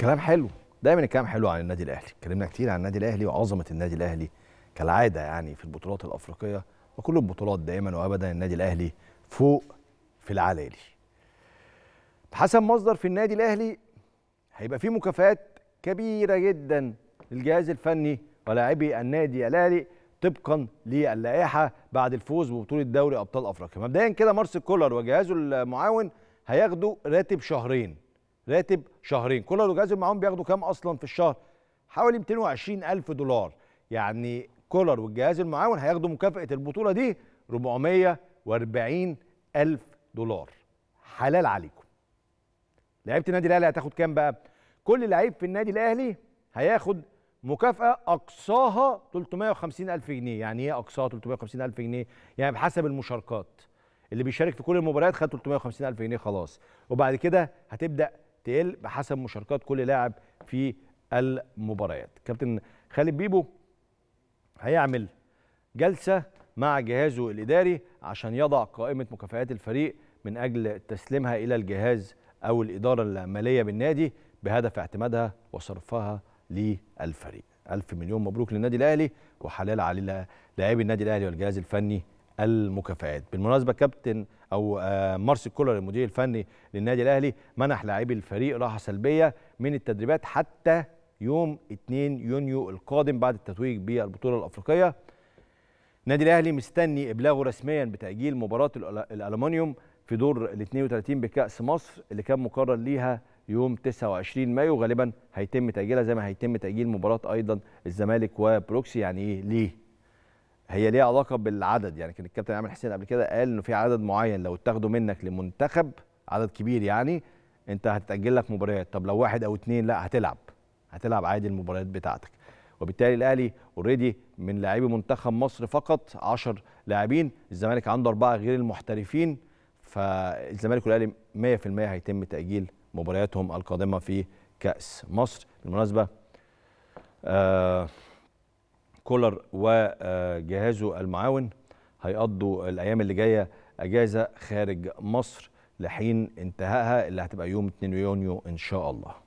كلام حلو دايما الكلام حلو عن النادي الاهلي اتكلمنا كتير عن النادي الاهلي وعظمه النادي الاهلي كالعاده يعني في البطولات الافريقيه وكل البطولات دائما وابدا النادي الاهلي فوق في العلالي حسب مصدر في النادي الاهلي هيبقى في مكافآت كبيره جدا للجهاز الفني ولاعبي النادي الاهلي طبقا للائحه بعد الفوز ببطوله دوري ابطال افريقيا مبدئيا كده مارسيل كولر وجهازه المعاون هياخدوا راتب شهرين راتب شهرين كولر وجازر معاهم بياخدوا كام اصلا في الشهر حوالي 220 الف دولار يعني كولر والجهاز المعاون هياخدوا مكافاه البطوله دي 440 الف دولار حلال عليكم لعيبه النادي الاهلي هتاخد كام بقى كل لعيب في النادي الاهلي هياخد مكافأة أقصاها 350 ألف جنيه يعني إيه أقصاها 350 ألف جنيه يعني بحسب المشاركات اللي بيشارك في كل المباريات خد 350 ألف جنيه خلاص وبعد كده هتبدأ تقل بحسب مشاركات كل لاعب في المباريات كابتن خالد بيبو هيعمل جلسه مع جهازه الاداري عشان يضع قائمه مكافئات الفريق من اجل تسليمها الى الجهاز او الاداره الماليه بالنادي بهدف اعتمادها وصرفها للفريق. ألف مليون مبروك للنادي الاهلي وحلال على لاعبي النادي الاهلي والجهاز الفني المكافآت بالمناسبة كابتن أو آه، مارسيل كولر المدير الفني للنادي الأهلي منح لاعبي الفريق راحة سلبية من التدريبات حتى يوم 2 يونيو القادم بعد التتويج بالبطولة الأفريقية النادي الأهلي مستني إبلاغه رسميا بتأجيل مباراة الألمنيوم في دور ال 32 بكأس مصر اللي كان مقرر ليها يوم 29 مايو غالبا هيتم تأجيلها زي ما هيتم تأجيل مباراة أيضا الزمالك وبروكسي يعني إيه ليه هي ليها علاقه بالعدد يعني كان الكابتن عامر حسين قبل كده قال انه في عدد معين لو اتاخده منك لمنتخب عدد كبير يعني انت هتتاجل لك مباريات طب لو واحد او اتنين لا هتلعب هتلعب عادي المباريات بتاعتك وبالتالي الاهلي اوريدي من لاعبي منتخب مصر فقط 10 لاعبين الزمالك عنده اربعه غير المحترفين فالزمالك والاهلي 100% هيتم تاجيل مبارياتهم القادمه في كاس مصر بالمناسبه آه كولر وجهازه المعاون هيقضوا الايام اللي جايه اجازه خارج مصر لحين انتهائها اللي هتبقى يوم 2 يونيو ان شاء الله